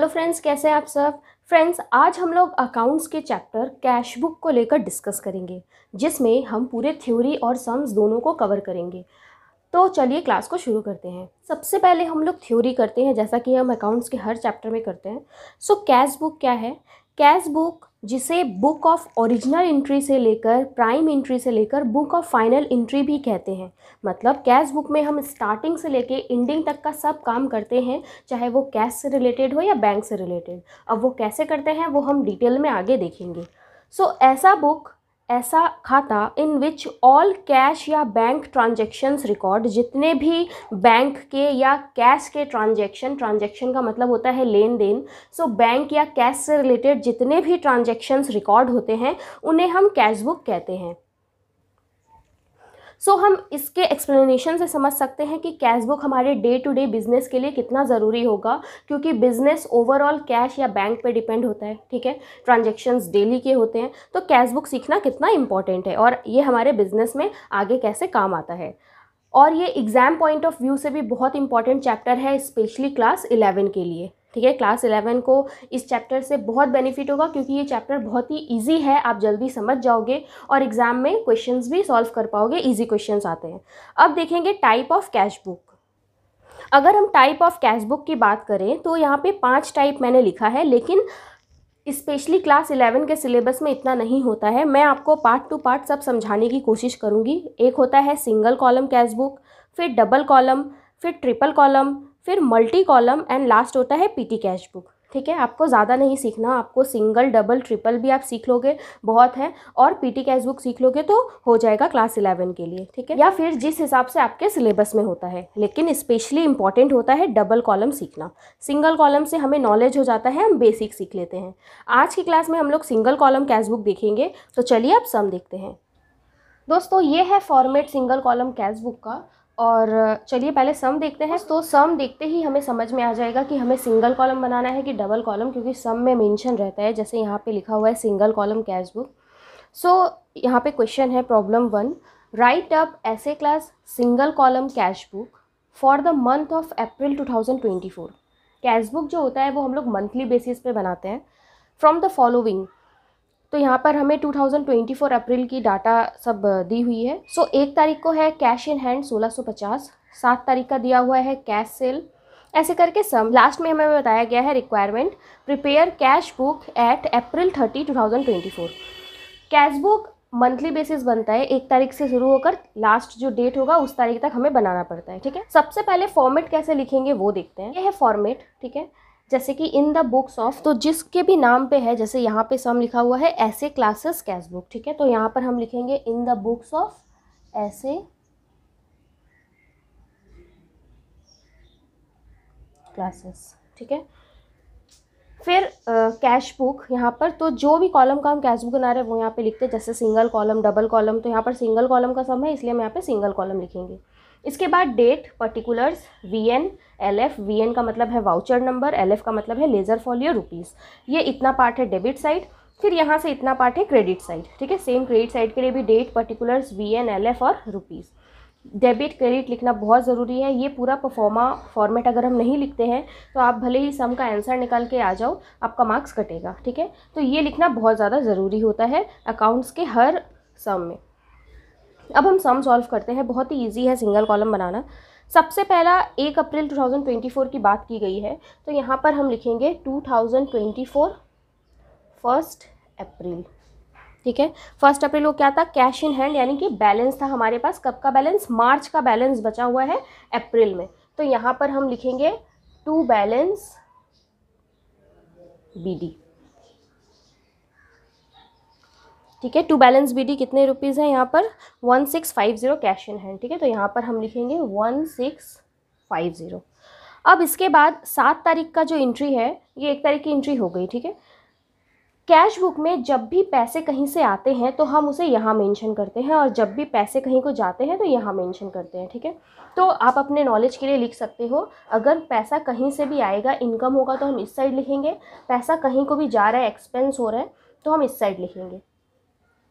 hello friends कैसे हैं आप सब फ्रेंड्स आज हम लोग अकाउंट्स के चैप्टर कैश बुक को लेकर डिस्कस करेंगे जिसमें हम पूरे थ्योरी और सम्स दोनों को कवर करेंगे तो चलिए क्लास को शुरू करते हैं सबसे पहले हम लोग थ्योरी करते हैं जैसा कि हम अकाउंट्स के हर चैप्टर में करते हैं सो कैश बुक क्या है कैश बुक जिसे बुक ऑफ ओरिजिनल इंट्री से लेकर प्राइम एंट्री से लेकर बुक ऑफ फाइनल इंट्री भी कहते हैं मतलब कैश बुक में हम स्टार्टिंग से लेकर एंडिंग तक का सब काम करते हैं चाहे वो कैश से रिलेटेड हो या बैंक से रिलेटेड अब वो कैसे करते हैं वो हम डिटेल में आगे देखेंगे सो so, ऐसा बुक ऐसा खाता इन विच ऑल कैश या बैंक ट्रांजेक्शन्स रिकॉर्ड जितने भी बैंक के या कैश के ट्रांजेक्शन ट्रांजेक्शन का मतलब होता है लेन देन सो बैंक या कैश से रिलेटेड जितने भी ट्रांजेक्शन्स रिकॉर्ड होते हैं उन्हें हम कैश बुक कहते हैं सो हम इसके एक्सप्लेनेशन से समझ सकते हैं कि कैश बुक हमारे डे टू डे बिजनेस के लिए कितना ज़रूरी होगा क्योंकि बिजनेस ओवरऑल कैश या बैंक पे डिपेंड होता है ठीक है ट्रांजेक्शन्स डेली के होते हैं तो कैश बुक सीखना कितना इंपॉर्टेंट है और ये हमारे बिजनेस में आगे कैसे काम आता है और ये एग्ज़ाम पॉइंट ऑफ व्यू से भी बहुत इंपॉर्टेंट चैप्टर है स्पेशली क्लास इलेवन के लिए ठीक है क्लास इलेवन को इस चैप्टर से बहुत बेनिफिट होगा क्योंकि ये चैप्टर बहुत ही ईजी है आप जल्दी समझ जाओगे और एग्ज़ाम में क्वेश्चंस भी सॉल्व कर पाओगे ईजी क्वेश्चंस आते हैं अब देखेंगे टाइप ऑफ कैश बुक अगर हम टाइप ऑफ कैश बुक की बात करें तो यहाँ पे पांच टाइप मैंने लिखा है लेकिन स्पेशली क्लास इलेवन के सिलेबस में इतना नहीं होता है मैं आपको पार्ट टू पार्ट सब समझाने की कोशिश करूँगी एक होता है सिंगल कॉलम कैश बुक फिर डबल कॉलम फिर ट्रिपल कॉलम फिर मल्टी कॉलम एंड लास्ट होता है पी टी कैश बुक ठीक है आपको ज़्यादा नहीं सीखना आपको सिंगल डबल ट्रिपल भी आप सीख लोगे बहुत है और पी टी कैश बुक सीख लोगे तो हो जाएगा क्लास इलेवन के लिए ठीक है या फिर जिस हिसाब से आपके सिलेबस में होता है लेकिन स्पेशली इंपॉर्टेंट होता है डबल कॉलम सीखना सिंगल कॉलम से हमें नॉलेज हो जाता है हम बेसिक सीख लेते हैं आज की क्लास में हम लोग सिंगल कॉलम कैश बुक देखेंगे तो चलिए आप सम देखते हैं दोस्तों ये है format single column cash book का और चलिए पहले सम देखते हैं तो सम देखते ही हमें समझ में आ जाएगा कि हमें सिंगल कॉलम बनाना है कि डबल कॉलम क्योंकि सम में मेंशन रहता है जैसे यहाँ पे लिखा हुआ है single column cash book so यहाँ पे क्वेश्चन है प्रॉब्लम वन राइट अप ऐसे class single column cash book for the month of April two four cash book जो होता है वो हम लोग मंथली बेसिस पे बनाते हैं फ्रॉम द फॉलोविंग तो यहाँ पर हमें 2024 अप्रैल की डाटा सब दी हुई है सो so, एक तारीख को है कैश इन हैंड 1650 सात तारीख का दिया हुआ है कैश सेल ऐसे करके सम लास्ट में हमें बताया गया है requirement prepare cash book at April thirty two thousand twenty four cash book monthly basis बनता है एक तारीख से शुरू होकर लास्ट जो डेट होगा उस तारीख तक हमें बनाना पड़ता है ठीक है सबसे पहले फॉर्मेट कैसे लिखेंगे वो देखते हैं यह है फॉर्मेट ठीक है जैसे कि इन द बुक्स ऑफ तो जिसके भी नाम पे है जैसे यहाँ पे सम लिखा हुआ है ऐसे क्लासेस कैश बुक ठीक है तो यहाँ पर हम लिखेंगे इन द बुक्स ऑफ ऐसे क्लासेस ठीक है फिर कैश बुक यहाँ पर तो जो भी कॉलम का हम कैश बुक बना रहे हैं वो यहाँ पे लिखते हैं जैसे सिंगल कॉलम डबल कॉलम तो यहाँ पर सिंगल कॉलम का सम है इसलिए हम यहाँ पे सिंगल कॉलम लिखेंगे इसके बाद date particulars V N L F V N का मतलब है वाउचर नंबर एल एफ का मतलब है लेज़र फॉलियो रुपीज़ ये इतना पार्ट है डेबिट साइड फिर यहाँ से इतना पार्ट है क्रेडिट साइड ठीक है सेम क्रेडिट साइड के लिए भी date particulars V N L F और रुपीज़ डेबिट क्रेडिट लिखना बहुत ज़रूरी है ये पूरा परफॉर्मा फॉर्मेट अगर हम नहीं लिखते हैं तो आप भले ही सम का आंसर निकाल के आ जाओ आपका मार्क्स कटेगा ठीक है तो ये लिखना बहुत ज़्यादा ज़रूरी होता है अकाउंट्स के हर सम में अब हम सम सॉल्व करते हैं बहुत ही ईजी है सिंगल कॉलम बनाना सबसे पहला एक अप्रैल 2024 की बात की गई है तो यहाँ पर हम लिखेंगे 2024 फर्स्ट अप्रैल ठीक है फर्स्ट अप्रैल को क्या था कैश इन हैंड यानी कि बैलेंस था हमारे पास कब का बैलेंस मार्च का बैलेंस बचा हुआ है अप्रैल में तो यहाँ पर हम लिखेंगे टू बैलेंस बी डी ठीक है टू बैलेंस बी डी कितने रुपीज़ हैं यहाँ पर one six five zero cash in hand ठीक है तो यहाँ पर हम लिखेंगे वन सिक्स फाइव ज़ीरो अब इसके बाद सात तारीख का जो इंट्री है ये एक तारीख की इंट्री हो गई ठीक है कैश बुक में जब भी पैसे कहीं से आते हैं तो हम उसे यहाँ मेंशन करते हैं और जब भी पैसे कहीं को जाते हैं तो यहाँ मेंशन करते हैं ठीक है तो आप अपने नॉलेज के लिए लिख सकते हो अगर पैसा कहीं से भी आएगा इनकम होगा तो हम इस साइड लिखेंगे पैसा कहीं को भी जा रहा है एक्सपेंस हो रहा है तो हम इस साइड लिखेंगे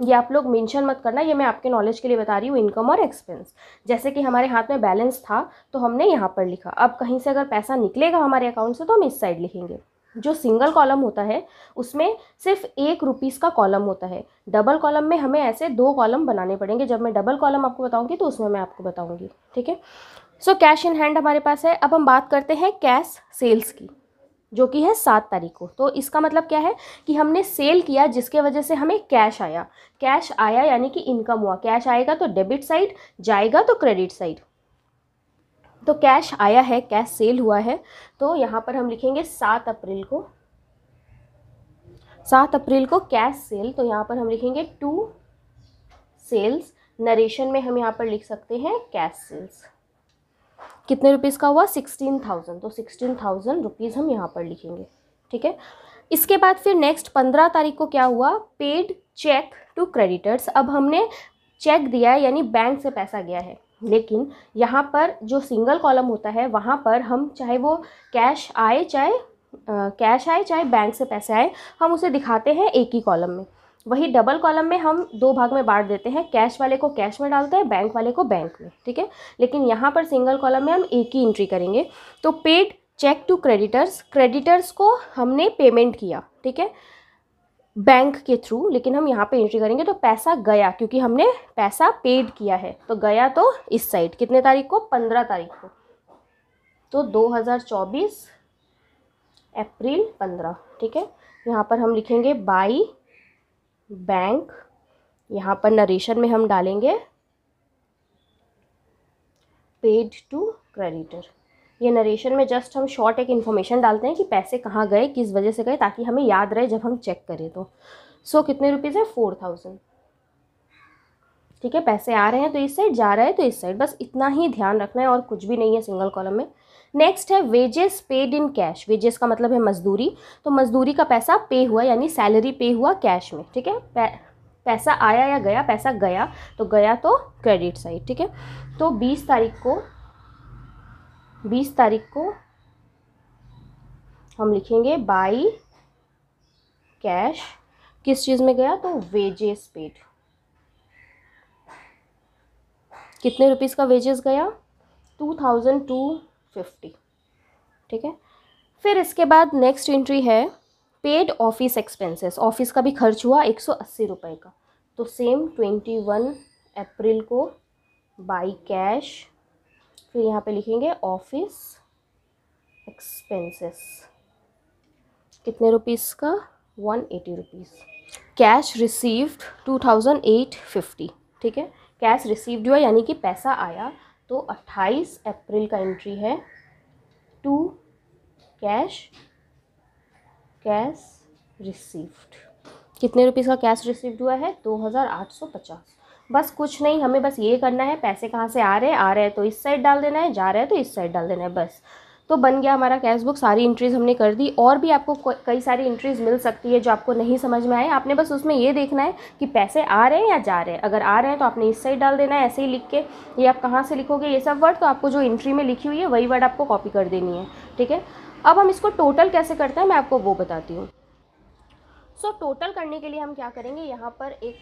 ये आप लोग मेंशन मत करना ये मैं आपके नॉलेज के लिए बता रही हूँ इनकम और एक्सपेंस जैसे कि हमारे हाथ में बैलेंस था तो हमने यहाँ पर लिखा अब कहीं से अगर पैसा निकलेगा हमारे अकाउंट से तो हम इस साइड लिखेंगे जो सिंगल कॉलम होता है उसमें सिर्फ एक रुपीज़ का कॉलम होता है डबल कॉलम में हमें ऐसे दो कॉलम बनाने पड़ेंगे जब मैं डबल कॉलम आपको बताऊँगी तो उसमें मैं आपको बताऊँगी ठीक है सो कैश इन हैंड हमारे पास है अब हम बात करते हैं कैश सेल्स की जो कि है सात तारीख को तो इसका मतलब क्या है कि हमने सेल किया जिसके वजह से हमें कैश आया कैश आया यानी कि इनकम हुआ कैश आएगा तो डेबिट साइड जाएगा तो क्रेडिट साइड तो कैश आया है कैश सेल हुआ है तो यहाँ पर हम लिखेंगे सात अप्रैल को सात अप्रैल को कैश सेल तो यहाँ पर हम लिखेंगे टू सेल्स नरेशन में हम यहाँ पर लिख सकते हैं कैश सेल्स कितने रुपीज़ का हुआ सिक्सटीन थाउजेंड तो सिक्सटीन थाउजेंड रुपीज़ हम यहाँ पर लिखेंगे ठीक है इसके बाद फिर नेक्स्ट पंद्रह तारीख को क्या हुआ पेड चेक टू क्रेडिटर्स अब हमने चेक दिया है यानी बैंक से पैसा गया है लेकिन यहाँ पर जो सिंगल कॉलम होता है वहाँ पर हम चाहे वो कैश आए चाहे कैश आए चाहे बैंक से पैसे आए हम उसे दिखाते हैं एक ही कॉलम में वही डबल कॉलम में हम दो भाग में बांट देते हैं कैश वाले को कैश में डालते हैं बैंक वाले को बैंक में ठीक है लेकिन यहाँ पर सिंगल कॉलम में हम एक ही एंट्री करेंगे तो paid cheque to creditors creditors को हमने पेमेंट किया ठीक है बैंक के थ्रू लेकिन हम यहाँ पे एंट्री करेंगे तो पैसा गया क्योंकि हमने पैसा पेड किया है तो गया तो इस साइड कितने तारीख को पंद्रह तारीख को तो 2024 अप्रैल पंद्रह ठीक है यहाँ पर हम लिखेंगे बाई बैंक यहाँ पर नरेशन में हम डालेंगे पेड टू क्रेडिटर ये नरेशन में जस्ट हम शॉर्ट एक इन्फॉर्मेशन डालते हैं कि पैसे कहाँ गए किस वजह से गए ताकि हमें याद रहे जब हम चेक करें तो सो so, कितने रुपीज़ है फोर थाउजेंड ठीक है पैसे आ रहे हैं तो इस साइड जा रहा है तो इस साइड बस इतना ही ध्यान रखना है और कुछ भी नहीं है सिंगल कॉलम में नेक्स्ट है wages paid in cash wages का मतलब है मजदूरी तो मजदूरी का पैसा पे हुआ यानी सैलरी पे हुआ कैश में ठीक है पैसा आया या गया पैसा गया तो गया तो क्रेडिट साइड ठीक है तो बीस तारीख को बीस तारीख को हम लिखेंगे बाई कैश किस चीज़ में गया तो वेजेस पेड कितने रुपीज़ का वेजेस गया टू थाउजेंड टू फिफ्टी ठीक है फिर इसके बाद नेक्स्ट एंट्री है पेड ऑफिस एक्सपेंसेस ऑफिस का भी खर्च हुआ एक सौ अस्सी रुपये का तो सेम ट्वेंटी वन अप्रैल को बाई कैश फिर यहाँ पे लिखेंगे ऑफिस एक्सपेंसेस कितने रुपीस का one eighty rupees cash received two thousand eight fifty ठीक है कैश रिसीव्ड हुआ यानी कि पैसा आया तो 28 अप्रैल का एंट्री है टू कैश कैश रिसीव्ड कितने रुपीज़ का कैश रिसीव्ड हुआ है दो हज़ार आठ सौ पचास बस कुछ नहीं हमें बस ये करना है पैसे कहाँ से आ रहे हैं आ रहे हैं तो इस साइड डाल देना है जा रहे हैं तो इस साइड डाल देना है बस तो बन गया हमारा कैश बुक सारी इंट्रीज़ हमने कर दी और भी आपको कई सारी इंट्रीज़ मिल सकती है जो आपको नहीं समझ में आए आपने बस उसमें ये देखना है कि पैसे आ रहे हैं या जा रहे हैं अगर आ रहे हैं तो आपने इस साइड डाल देना है ऐसे ही लिख के ये आप कहाँ से लिखोगे ये सब वर्ड तो आपको जो इंट्री में लिखी हुई है वही वर्ड आपको कॉपी कर देनी है ठीक है अब हम इसको टोटल कैसे करते हैं मैं आपको वो बताती हूँ सो so, टोटल करने के लिए हम क्या करेंगे यहाँ पर एक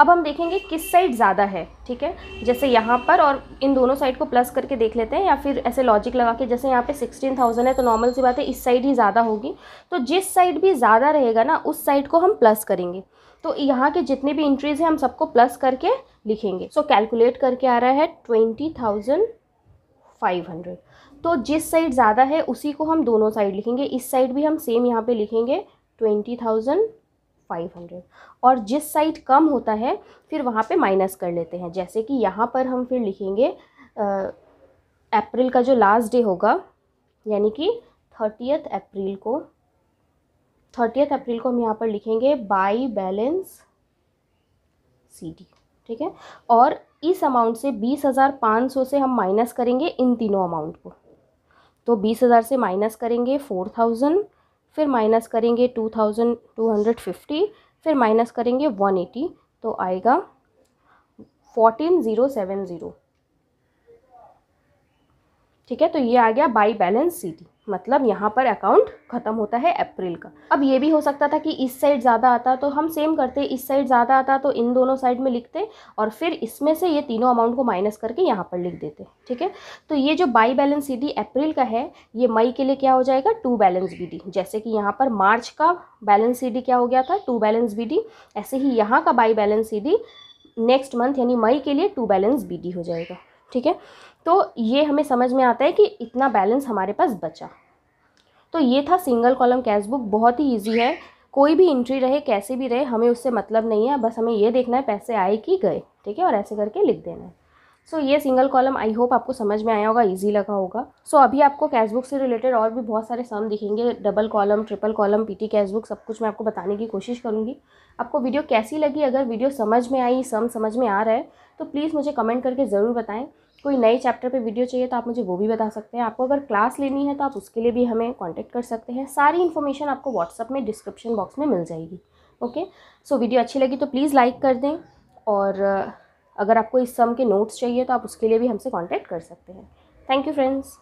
अब हम देखेंगे किस साइड ज़्यादा है ठीक है जैसे यहाँ पर और इन दोनों साइड को प्लस करके देख लेते हैं या फिर ऐसे लॉजिक लगा के जैसे यहाँ पे सिक्सटीन थाउजेंड है तो नॉर्मल सी बात है इस साइड ही ज़्यादा होगी तो जिस साइड भी ज़्यादा रहेगा ना उस साइड को हम प्लस करेंगे तो यहाँ के जितने भी इंट्रीज़ हैं हम सबको प्लस करके लिखेंगे सो so, कैलकुलेट करके आ रहा है ट्वेंटी थाउजेंड फाइव हंड्रेड तो जिस साइड ज़्यादा है उसी को हम दोनों साइड लिखेंगे इस साइड भी हम सेम यहाँ पर लिखेंगे ट्वेंटी थाउजेंड फाइव हंड्रेड और जिस साइड कम होता है फिर वहाँ पे माइनस कर लेते हैं जैसे कि यहाँ पर हम फिर लिखेंगे अप्रैल का जो लास्ट डे होगा यानी कि थर्टियथ अप्रैल को थर्टियथ अप्रैल को हम यहाँ पर लिखेंगे बाई बैलेंस सी डी ठीक है और इस अमाउंट से बीस हज़ार पाँच सौ से हम माइनस करेंगे इन तीनों अमाउंट को तो बीस हज़ार से माइनस करेंगे फोर थाउजेंड फिर माइनस करेंगे two thousand two hundred fifty फिर माइनस करेंगे वन एटी तो आएगा फोर्टीन ज़ीरो सेवन ज़ीरो ठीक है तो ये आ गया बाई बैलेंस सी टी मतलब यहाँ पर अकाउंट खत्म होता है अप्रैल का अब ये भी हो सकता था कि इस साइड ज़्यादा आता तो हम सेम करते इस साइड ज़्यादा आता तो इन दोनों साइड में लिखते और फिर इसमें से ये तीनों अमाउंट को माइनस करके यहाँ पर लिख देते ठीक है तो ये जो बाई बैलेंस सीधी अप्रैल का है ये मई के लिए क्या हो जाएगा टू बैलेंस बी जैसे कि यहाँ पर मार्च का बैलेंस सी क्या हो गया था टू बैलेंस बी ऐसे ही यहाँ का by balance C next month यानी मई के लिए टू बैलेंस बी हो जाएगा ठीक है तो ये हमें समझ में आता है कि इतना बैलेंस हमारे पास बचा तो ये था सिंगल कॉलम कैश बुक बहुत ही ईजी है कोई भी इंट्री रहे कैसे भी रहे हमें उससे मतलब नहीं है बस हमें ये देखना है पैसे आए कि गए ठीक है और ऐसे करके लिख देना है सो so, ये सिंगल कॉलम आई होप आपको समझ में आया होगा इजी लगा होगा सो so, अभी आपको कैश बुक से रिलेटेड और भी बहुत सारे सम दिखेंगे double column triple column petty cash book सब कुछ मैं आपको बताने की कोशिश करूँगी आपको वीडियो कैसी लगी अगर वीडियो समझ में आई सम समझ में आ रहा है तो प्लीज़ मुझे कमेंट करके ज़रूर बताएँ कोई नए चैप्टर पे वीडियो चाहिए तो आप मुझे वो भी बता सकते हैं आपको अगर क्लास लेनी है तो आप उसके लिए भी हमें कांटेक्ट कर सकते हैं सारी इन्फॉर्मेशन आपको व्हाट्सअप में डिस्क्रिप्शन बॉक्स में मिल जाएगी ओके सो वीडियो अच्छी लगी तो प्लीज़ लाइक कर दें और अगर आपको इस सम के नोट्स चाहिए तो आप उसके लिए भी हमसे कॉन्टैक्ट कर सकते हैं थैंक यू फ्रेंड्स